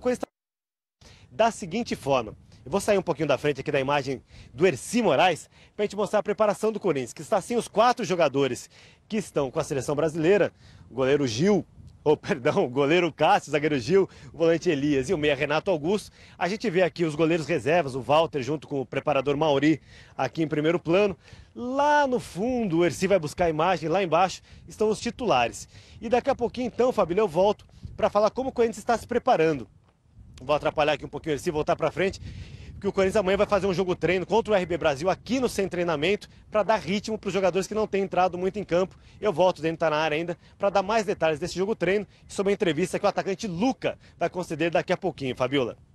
coisa da seguinte forma. Eu vou sair um pouquinho da frente aqui da imagem do Erci Moraes para a gente mostrar a preparação do Corinthians, que está sem assim, os quatro jogadores que estão com a seleção brasileira, o goleiro Gil, ou oh, perdão, o goleiro Cássio, o zagueiro Gil, o volante Elias e o meia Renato Augusto. A gente vê aqui os goleiros reservas, o Walter junto com o preparador Mauri aqui em primeiro plano. Lá no fundo, o Erci vai buscar a imagem, lá embaixo estão os titulares. E daqui a pouquinho então, Fabílio, eu volto para falar como o Corinthians está se preparando Vou atrapalhar aqui um pouquinho ele se voltar para frente. Que o Corinthians amanhã vai fazer um jogo treino contra o RB Brasil aqui no sem treinamento para dar ritmo para os jogadores que não têm entrado muito em campo. Eu volto dentro tá área ainda para dar mais detalhes desse jogo treino e sobre a entrevista que o atacante Luca vai conceder daqui a pouquinho, Fabiola.